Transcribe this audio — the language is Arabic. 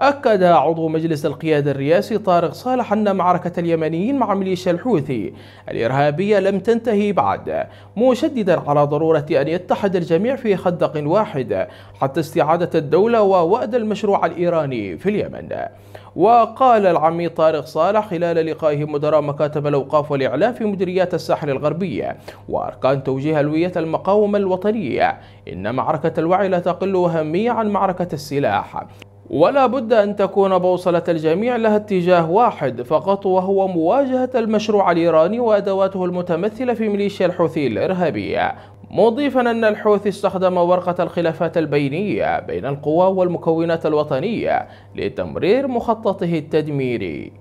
أكد عضو مجلس القيادة الرئاسي طارق صالح أن معركة اليمنيين مع ميليشيا الحوثي الإرهابية لم تنتهي بعد مشددا على ضرورة أن يتحد الجميع في خندق واحد حتى استعادة الدولة ووأد المشروع الإيراني في اليمن وقال العميد طارق صالح خلال لقائه مدراء مكاتب الأوقاف والإعلام في مديريات الساحل الغربية وأركان توجيه ألوية المقاومة الوطنية إن معركة الوعي لا تقل أهمية عن معركة السلاح ولا بد أن تكون بوصلة الجميع لها اتجاه واحد فقط وهو مواجهة المشروع الإيراني وأدواته المتمثلة في ميليشيا الحوثي الإرهابية مضيفا أن الحوثي استخدم ورقة الخلافات البينية بين القوى والمكونات الوطنية لتمرير مخططه التدميري